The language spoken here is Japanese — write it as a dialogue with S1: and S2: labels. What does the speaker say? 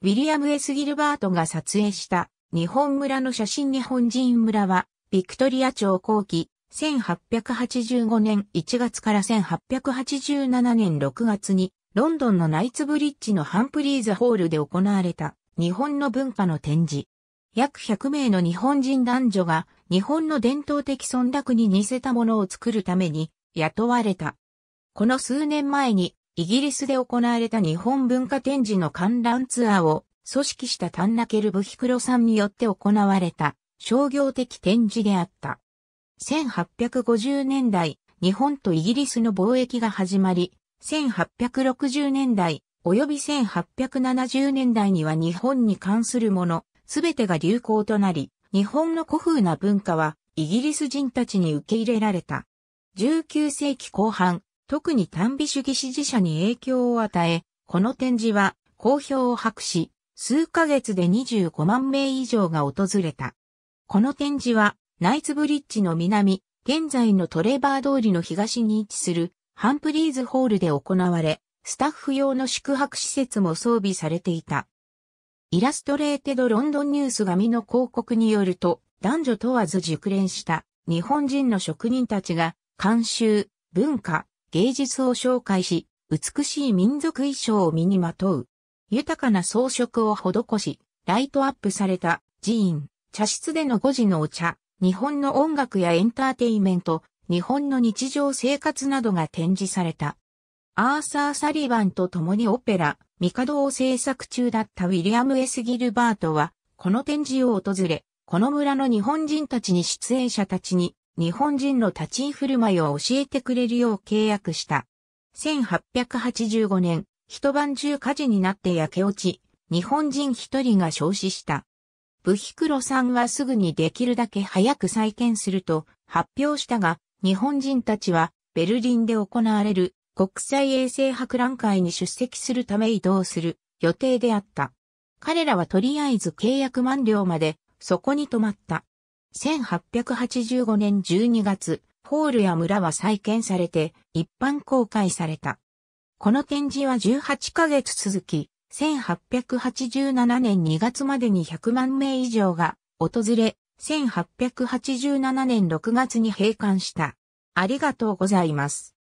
S1: ウィリアム・エス・ギルバートが撮影した日本村の写真日本人村は、ビクトリア朝後期、1885年1月から1887年6月に、ロンドンのナイツブリッジのハンプリーズホールで行われた日本の文化の展示。約100名の日本人男女が日本の伝統的村落に似せたものを作るために雇われた。この数年前にイギリスで行われた日本文化展示の観覧ツアーを組織したタンナケル・ブヒクロさんによって行われた商業的展示であった。1850年代、日本とイギリスの貿易が始まり、1860年代、及び1870年代には日本に関するもの、すべてが流行となり、日本の古風な文化はイギリス人たちに受け入れられた。19世紀後半、特に単美主義支持者に影響を与え、この展示は好評を博し、数ヶ月で25万名以上が訪れた。この展示は、ナイツブリッジの南、現在のトレバー通りの東に位置するハンプリーズホールで行われ、スタッフ用の宿泊施設も装備されていた。イラストレーテドロンドンニュース紙の広告によると、男女問わず熟練した日本人の職人たちが、慣習、文化、芸術を紹介し、美しい民族衣装を身にまとう。豊かな装飾を施し、ライトアップされた寺院、茶室での5時のお茶、日本の音楽やエンターテイメント、日本の日常生活などが展示された。アーサー・サリバンと共にオペラ、ミカドを制作中だったウィリアム・エス・ギルバートは、この展示を訪れ、この村の日本人たちに出演者たちに日本人の立ち居振る舞いを教えてくれるよう契約した。1885年、一晩中火事になって焼け落ち、日本人一人が焼死した。ブヒクロさんはすぐにできるだけ早く再建すると発表したが、日本人たちはベルリンで行われる国際衛星博覧会に出席するため移動する予定であった。彼らはとりあえず契約満了までそこに泊まった。1885年12月、ホールや村は再建されて一般公開された。この展示は18ヶ月続き、1887年2月までに100万名以上が訪れ、1887年6月に閉館した。ありがとうございます。